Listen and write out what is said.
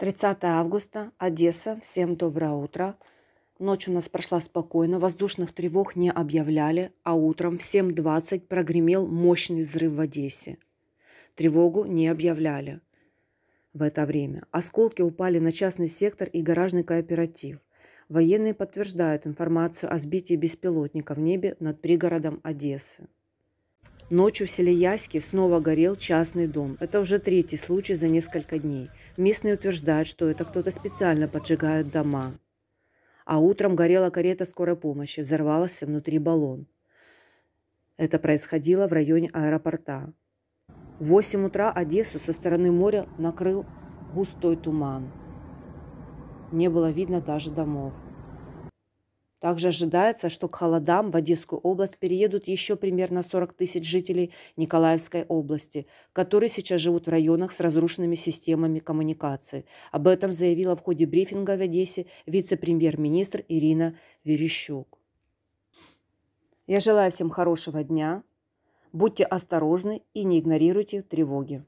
30 августа, Одесса. Всем доброе утро. Ночь у нас прошла спокойно, воздушных тревог не объявляли, а утром в 7.20 прогремел мощный взрыв в Одессе. Тревогу не объявляли в это время. Осколки упали на частный сектор и гаражный кооператив. Военные подтверждают информацию о сбитии беспилотника в небе над пригородом Одессы. Ночью в Селияске снова горел частный дом. Это уже третий случай за несколько дней. Местные утверждают, что это кто-то специально поджигает дома. А утром горела карета скорой помощи, взорвался внутри баллон. Это происходило в районе аэропорта. В 8 утра Одессу со стороны моря накрыл густой туман. Не было видно даже домов. Также ожидается, что к холодам в Одесскую область переедут еще примерно 40 тысяч жителей Николаевской области, которые сейчас живут в районах с разрушенными системами коммуникации. Об этом заявила в ходе брифинга в Одессе вице-премьер-министр Ирина Верещук. Я желаю всем хорошего дня. Будьте осторожны и не игнорируйте тревоги.